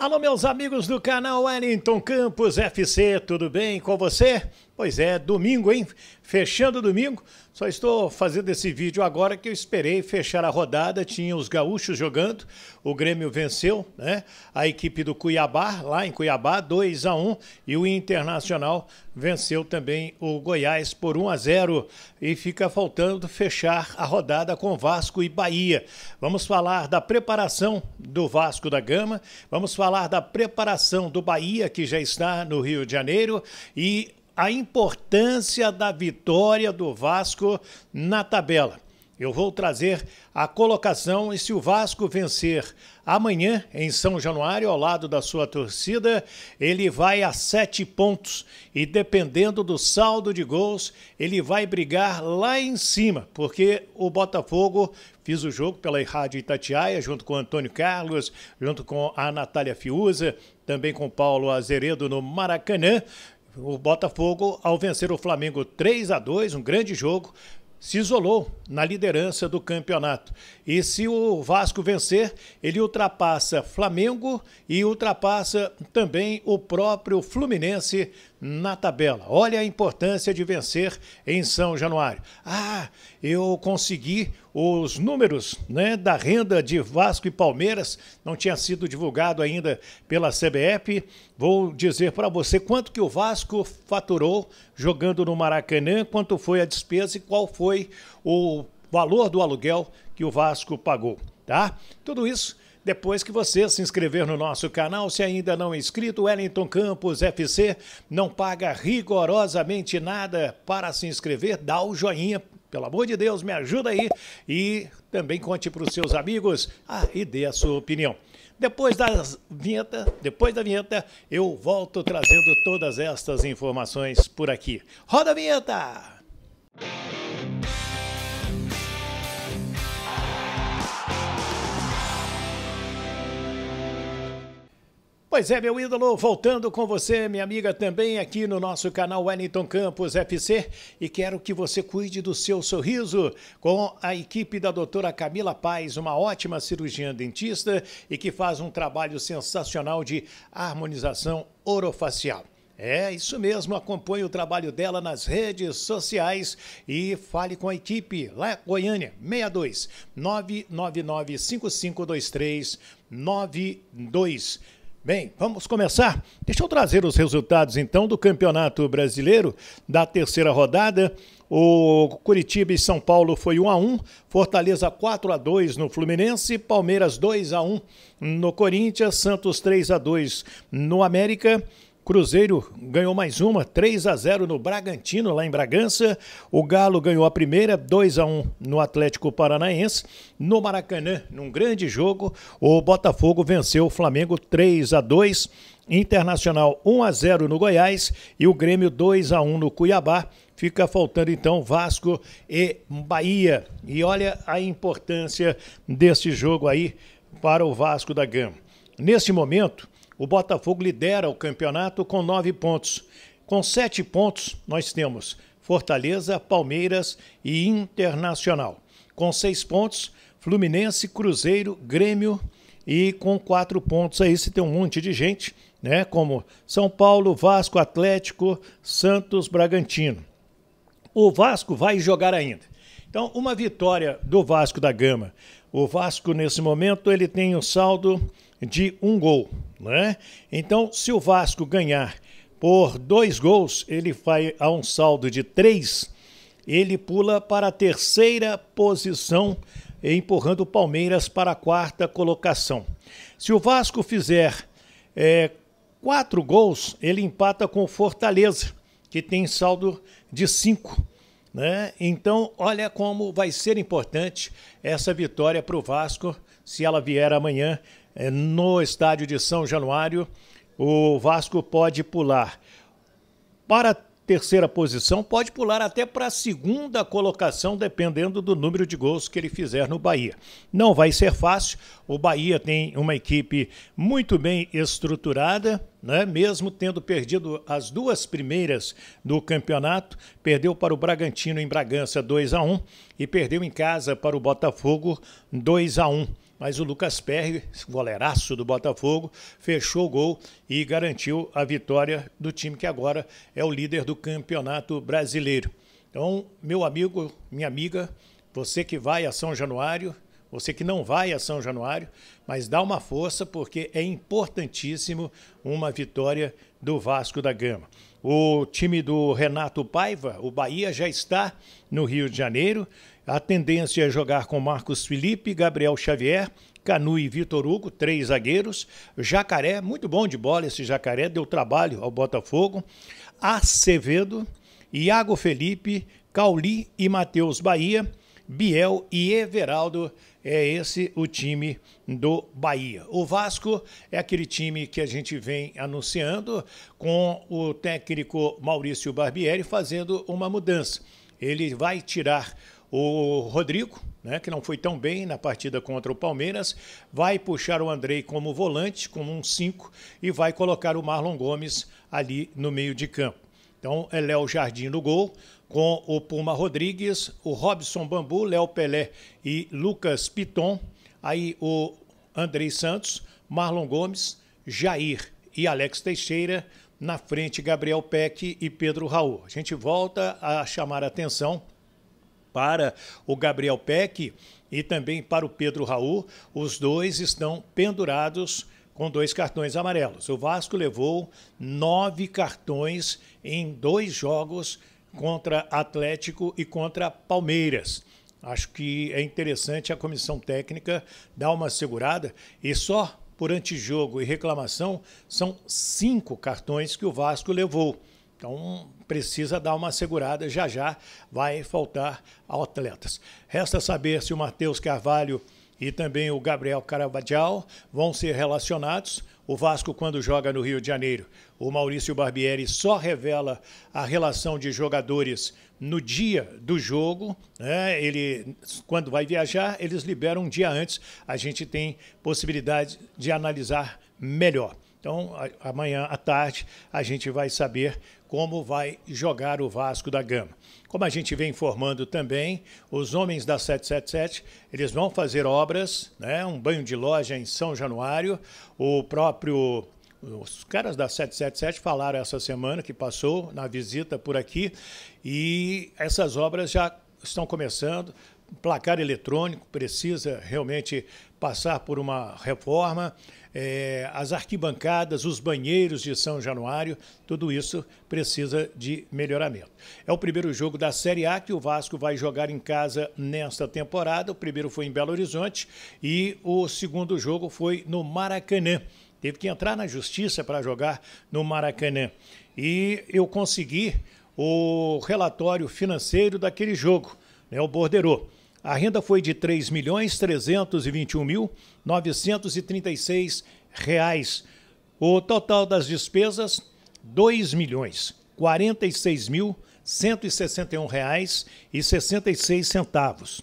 Alô, meus amigos do canal Wellington Campos FC, tudo bem com você? Pois é, domingo, hein? Fechando domingo, só estou fazendo esse vídeo agora que eu esperei fechar a rodada, tinha os gaúchos jogando, o Grêmio venceu, né? A equipe do Cuiabá, lá em Cuiabá, 2 a 1 um, e o Internacional venceu também o Goiás por 1 a 0 e fica faltando fechar a rodada com Vasco e Bahia. Vamos falar da preparação do Vasco da Gama, vamos falar da preparação do Bahia que já está no Rio de Janeiro e a importância da vitória do Vasco na tabela. Eu vou trazer a colocação e se o Vasco vencer Amanhã, em São Januário, ao lado da sua torcida, ele vai a sete pontos e, dependendo do saldo de gols, ele vai brigar lá em cima, porque o Botafogo fiz o jogo pela Rádio Itatiaia, junto com Antônio Carlos, junto com a Natália Fiuza, também com Paulo Azeredo no Maracanã. O Botafogo, ao vencer o Flamengo 3 a 2, um grande jogo, se isolou na liderança do campeonato. E se o Vasco vencer, ele ultrapassa Flamengo e ultrapassa também o próprio Fluminense na tabela. Olha a importância de vencer em São Januário. Ah, eu consegui os números né, da renda de Vasco e Palmeiras. Não tinha sido divulgado ainda pela CBF. Vou dizer para você quanto que o Vasco faturou jogando no Maracanã, quanto foi a despesa e qual foi o valor do aluguel que o Vasco pagou, tá? Tudo isso depois que você se inscrever no nosso canal. Se ainda não é inscrito, Wellington Campos FC não paga rigorosamente nada para se inscrever. Dá o joinha, pelo amor de Deus, me ajuda aí e também conte para os seus amigos ah, e dê a sua opinião. Depois da vinheta, depois da vinheta, eu volto trazendo todas estas informações por aqui. Roda a vinheta! Pois é, meu ídolo, voltando com você, minha amiga, também aqui no nosso canal Wellington Campos FC. E quero que você cuide do seu sorriso com a equipe da doutora Camila Paz, uma ótima cirurgiã dentista e que faz um trabalho sensacional de harmonização orofacial. É, isso mesmo. Acompanhe o trabalho dela nas redes sociais e fale com a equipe lá Goiânia, 62 999 5523 92. Bem, vamos começar. Deixa eu trazer os resultados então do Campeonato Brasileiro da terceira rodada. O Curitiba e São Paulo foi 1 a 1, Fortaleza 4 a 2 no Fluminense, Palmeiras 2 a 1 no Corinthians, Santos 3 a 2 no América. Cruzeiro ganhou mais uma, 3 a 0 no Bragantino, lá em Bragança. O Galo ganhou a primeira, 2 a 1 no Atlético Paranaense. No Maracanã, num grande jogo, o Botafogo venceu o Flamengo 3 a 2. Internacional 1 a 0 no Goiás e o Grêmio 2 a 1 no Cuiabá. Fica faltando então Vasco e Bahia. E olha a importância desse jogo aí para o Vasco da Gama. Nesse momento, o Botafogo lidera o campeonato com nove pontos. Com sete pontos, nós temos Fortaleza, Palmeiras e Internacional. Com seis pontos, Fluminense, Cruzeiro, Grêmio e com quatro pontos aí se tem um monte de gente, né? Como São Paulo, Vasco, Atlético, Santos, Bragantino. O Vasco vai jogar ainda. Então, uma vitória do Vasco da Gama. O Vasco nesse momento ele tem um saldo de um gol. Né? Então, se o Vasco ganhar por dois gols, ele vai a um saldo de três, ele pula para a terceira posição, empurrando o Palmeiras para a quarta colocação. Se o Vasco fizer é, quatro gols, ele empata com o Fortaleza, que tem saldo de cinco. Né? Então, olha como vai ser importante essa vitória para o Vasco se ela vier amanhã é, no estádio de São Januário, o Vasco pode pular para a terceira posição, pode pular até para a segunda colocação, dependendo do número de gols que ele fizer no Bahia. Não vai ser fácil, o Bahia tem uma equipe muito bem estruturada, né? mesmo tendo perdido as duas primeiras do campeonato, perdeu para o Bragantino em Bragança 2 a 1 e perdeu em casa para o Botafogo 2 a 1 mas o Lucas Perry, goleiraço do Botafogo, fechou o gol e garantiu a vitória do time que agora é o líder do campeonato brasileiro. Então, meu amigo, minha amiga, você que vai a São Januário você que não vai a São Januário, mas dá uma força porque é importantíssimo uma vitória do Vasco da Gama. O time do Renato Paiva, o Bahia, já está no Rio de Janeiro. A tendência é jogar com Marcos Felipe, Gabriel Xavier, Canu e Vitor Hugo, três zagueiros. Jacaré, muito bom de bola esse jacaré, deu trabalho ao Botafogo. Acevedo, Iago Felipe, Cauli e Matheus Bahia. Biel e Everaldo. É esse o time do Bahia. O Vasco é aquele time que a gente vem anunciando com o técnico Maurício Barbieri fazendo uma mudança. Ele vai tirar o Rodrigo, né, que não foi tão bem na partida contra o Palmeiras, vai puxar o Andrei como volante, como um 5, e vai colocar o Marlon Gomes ali no meio de campo. Então, é Léo Jardim no gol, com o Puma Rodrigues, o Robson Bambu, Léo Pelé e Lucas Piton. Aí o Andrei Santos, Marlon Gomes, Jair e Alex Teixeira. Na frente, Gabriel Peck e Pedro Raul. A gente volta a chamar a atenção para o Gabriel Peck e também para o Pedro Raul. Os dois estão pendurados com dois cartões amarelos. O Vasco levou nove cartões em dois jogos contra Atlético e contra Palmeiras. Acho que é interessante a comissão técnica dar uma segurada e só por antijogo e reclamação são cinco cartões que o Vasco levou. Então precisa dar uma segurada, já já vai faltar atletas. Resta saber se o Matheus Carvalho e também o Gabriel Carabajal vão ser relacionados. O Vasco, quando joga no Rio de Janeiro, o Maurício Barbieri só revela a relação de jogadores no dia do jogo. Né? Ele, quando vai viajar, eles liberam um dia antes. A gente tem possibilidade de analisar melhor. Então, amanhã à tarde, a gente vai saber como vai jogar o Vasco da Gama. Como a gente vem informando também, os homens da 777, eles vão fazer obras, né? um banho de loja em São Januário. O próprio os caras da 777 falaram essa semana que passou na visita por aqui e essas obras já estão começando. Placar eletrônico precisa realmente passar por uma reforma é, as arquibancadas, os banheiros de São Januário, tudo isso precisa de melhoramento. É o primeiro jogo da Série A que o Vasco vai jogar em casa nesta temporada. O primeiro foi em Belo Horizonte e o segundo jogo foi no Maracanã. Teve que entrar na justiça para jogar no Maracanã. E eu consegui o relatório financeiro daquele jogo, né, o Borderô. A renda foi de R$ 3.321.936. Reais. O total das despesas, R$ 2.046.161,66. reais e centavos.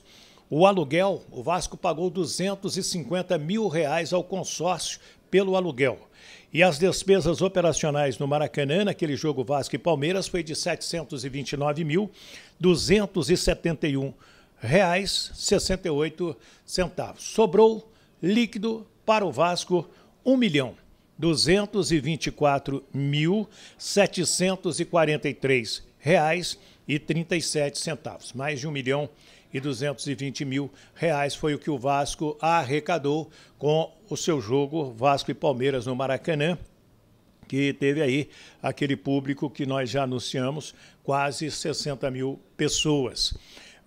O aluguel, o Vasco pagou R$ 250 mil reais ao consórcio pelo aluguel. E as despesas operacionais no Maracanã, naquele jogo Vasco e Palmeiras, foi de R$ 729.271 reais 68 centavos. Sobrou líquido para o Vasco R$ milhão mil reais e 37 centavos. Mais de 1 milhão e 220 mil reais foi o que o Vasco arrecadou com o seu jogo Vasco e Palmeiras no Maracanã, que teve aí aquele público que nós já anunciamos, quase 60 mil pessoas.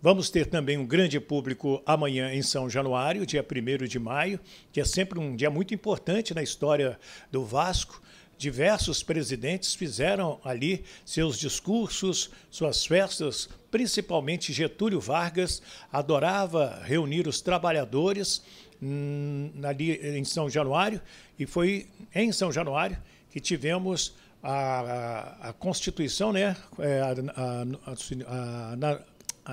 Vamos ter também um grande público amanhã em São Januário, dia 1 de maio, que é sempre um dia muito importante na história do Vasco. Diversos presidentes fizeram ali seus discursos, suas festas, principalmente Getúlio Vargas adorava reunir os trabalhadores hum, ali em São Januário, e foi em São Januário que tivemos a, a, a Constituição, né? É, a, a, a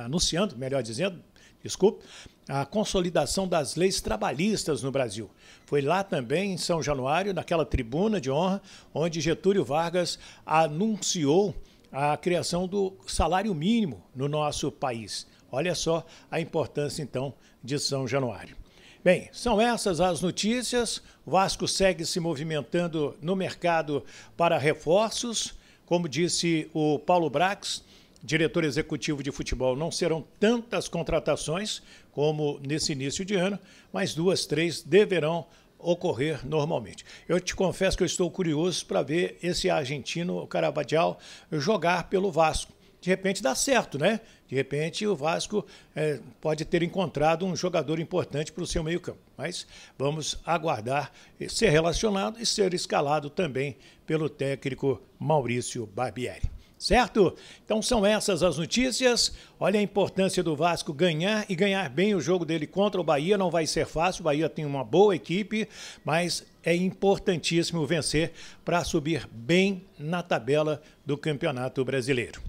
anunciando, melhor dizendo, desculpe, a consolidação das leis trabalhistas no Brasil. Foi lá também, em São Januário, naquela tribuna de honra, onde Getúlio Vargas anunciou a criação do salário mínimo no nosso país. Olha só a importância, então, de São Januário. Bem, são essas as notícias. O Vasco segue se movimentando no mercado para reforços. Como disse o Paulo Brax, diretor executivo de futebol não serão tantas contratações como nesse início de ano, mas duas, três deverão ocorrer normalmente. Eu te confesso que eu estou curioso para ver esse argentino, o Carabadial, jogar pelo Vasco. De repente dá certo, né? De repente o Vasco é, pode ter encontrado um jogador importante para o seu meio-campo. Mas vamos aguardar ser relacionado e ser escalado também pelo técnico Maurício Barbieri. Certo? Então são essas as notícias. Olha a importância do Vasco ganhar e ganhar bem o jogo dele contra o Bahia. Não vai ser fácil, o Bahia tem uma boa equipe, mas é importantíssimo vencer para subir bem na tabela do Campeonato Brasileiro.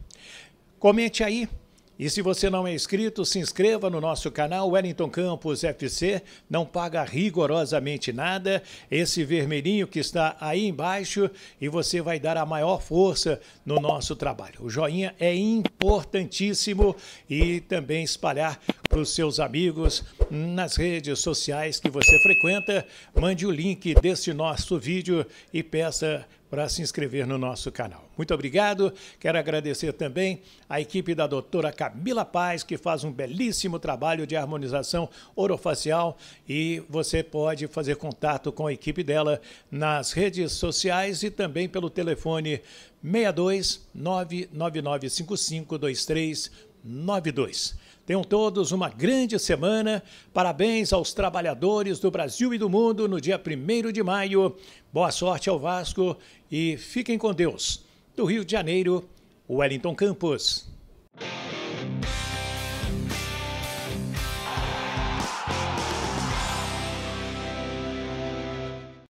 Comente aí e se você não é inscrito, se inscreva no nosso canal Wellington Campos FC, não paga rigorosamente nada. Esse vermelhinho que está aí embaixo e você vai dar a maior força no nosso trabalho. O joinha é importantíssimo e também espalhar para os seus amigos nas redes sociais que você frequenta. Mande o link deste nosso vídeo e peça para se inscrever no nosso canal. Muito obrigado. Quero agradecer também a equipe da doutora Camila Paz, que faz um belíssimo trabalho de harmonização orofacial e você pode fazer contato com a equipe dela nas redes sociais e também pelo telefone 62 99955 92. Tenham todos uma grande semana. Parabéns aos trabalhadores do Brasil e do mundo no dia 1 de maio. Boa sorte ao Vasco e fiquem com Deus. Do Rio de Janeiro, Wellington Campos.